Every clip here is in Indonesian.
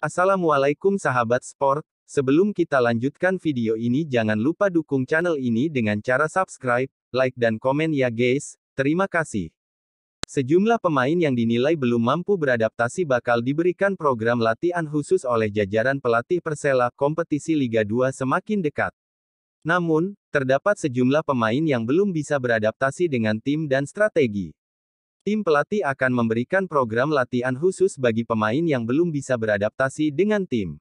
Assalamualaikum sahabat sport, sebelum kita lanjutkan video ini jangan lupa dukung channel ini dengan cara subscribe, like dan komen ya guys, terima kasih. Sejumlah pemain yang dinilai belum mampu beradaptasi bakal diberikan program latihan khusus oleh jajaran pelatih Persela, kompetisi Liga 2 semakin dekat. Namun, terdapat sejumlah pemain yang belum bisa beradaptasi dengan tim dan strategi. Tim pelatih akan memberikan program latihan khusus bagi pemain yang belum bisa beradaptasi dengan tim.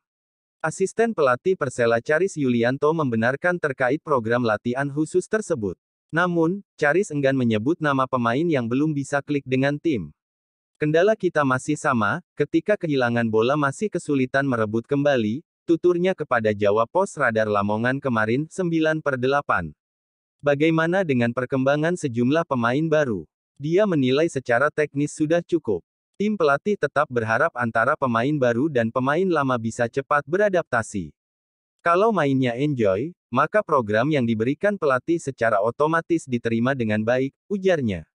Asisten pelatih Persela Caris Yulianto membenarkan terkait program latihan khusus tersebut. Namun, Caris enggan menyebut nama pemain yang belum bisa klik dengan tim. Kendala kita masih sama, ketika kehilangan bola masih kesulitan merebut kembali, tuturnya kepada Jawa Pos Radar Lamongan kemarin, 9 per 8. Bagaimana dengan perkembangan sejumlah pemain baru? Dia menilai secara teknis sudah cukup. Tim pelatih tetap berharap antara pemain baru dan pemain lama bisa cepat beradaptasi. Kalau mainnya enjoy, maka program yang diberikan pelatih secara otomatis diterima dengan baik, ujarnya.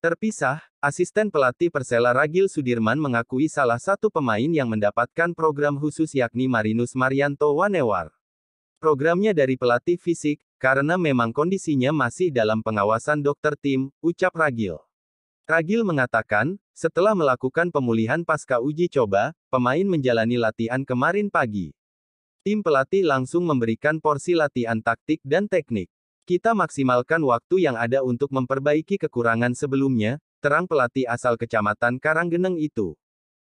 Terpisah, asisten pelatih Persela Ragil Sudirman mengakui salah satu pemain yang mendapatkan program khusus yakni Marinus Marianto Wanewar. Programnya dari pelatih fisik, karena memang kondisinya masih dalam pengawasan dokter tim, ucap Ragil. Ragil mengatakan, setelah melakukan pemulihan pasca uji coba, pemain menjalani latihan kemarin pagi. Tim pelatih langsung memberikan porsi latihan taktik dan teknik. Kita maksimalkan waktu yang ada untuk memperbaiki kekurangan sebelumnya, terang pelatih asal kecamatan Karanggeneng itu.